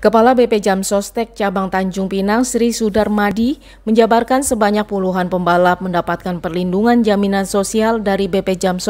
Kepala BP Jam Cabang Tanjung Pinang Sri Sudarmadi menjabarkan sebanyak puluhan pembalap mendapatkan perlindungan jaminan sosial dari BP Jam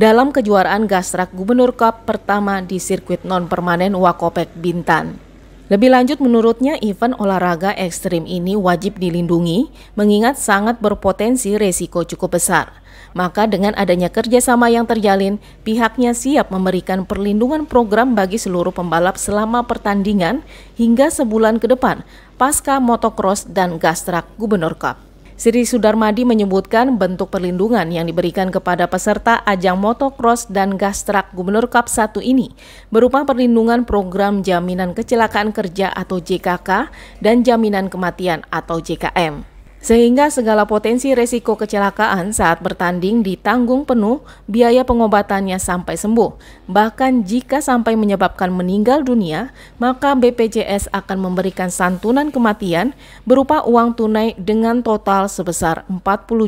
dalam kejuaraan Gastrak Gubernur Cup pertama di sirkuit non-permanen Wakopek Bintan. Lebih lanjut menurutnya event olahraga ekstrim ini wajib dilindungi mengingat sangat berpotensi resiko cukup besar. Maka dengan adanya kerjasama yang terjalin, pihaknya siap memberikan perlindungan program bagi seluruh pembalap selama pertandingan hingga sebulan ke depan pasca motocross dan gastrak Gubernur Cup. Sri Sudarmadi menyebutkan bentuk perlindungan yang diberikan kepada peserta ajang motocross dan gastrak Gubernur Cup 1 ini berupa perlindungan program jaminan kecelakaan kerja atau JKK dan jaminan kematian atau JKM sehingga segala potensi resiko kecelakaan saat bertanding ditanggung penuh biaya pengobatannya sampai sembuh. Bahkan jika sampai menyebabkan meninggal dunia, maka BPJS akan memberikan santunan kematian berupa uang tunai dengan total sebesar 40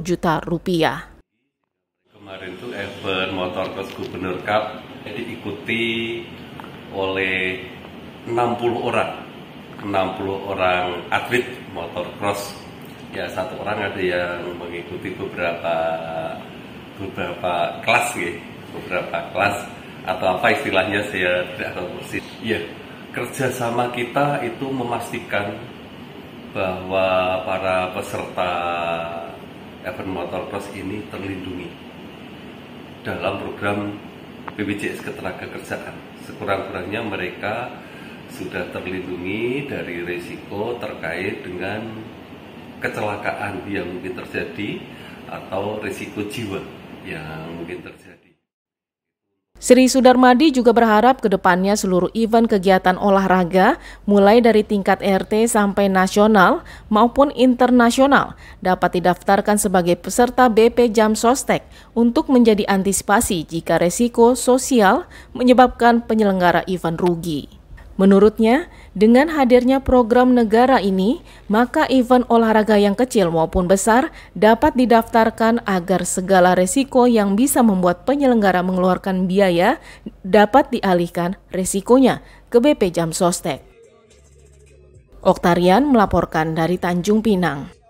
juta rupiah. Kemarin itu event Motor Coast Gubernur Cup diikuti oleh 60 orang, 60 orang atlet motor cross ya satu orang ada yang mengikuti beberapa beberapa kelas ya beberapa kelas atau apa istilahnya saya tidak tahu persis ya kerjasama kita itu memastikan bahwa para peserta event motor cross ini terlindungi dalam program BPJS Ketenagakerjaan sekurang-kurangnya mereka sudah terlindungi dari risiko terkait dengan kecelakaan yang mungkin terjadi atau risiko jiwa yang mungkin terjadi. Sri Sudarmadi juga berharap ke depannya seluruh event kegiatan olahraga, mulai dari tingkat RT sampai nasional maupun internasional, dapat didaftarkan sebagai peserta BP Jam Sostek untuk menjadi antisipasi jika resiko sosial menyebabkan penyelenggara event rugi. Menurutnya, dengan hadirnya program negara ini, maka event olahraga yang kecil maupun besar dapat didaftarkan agar segala resiko yang bisa membuat penyelenggara mengeluarkan biaya dapat dialihkan resikonya ke BP Jam Sostek. Oktarian melaporkan dari Tanjung Pinang.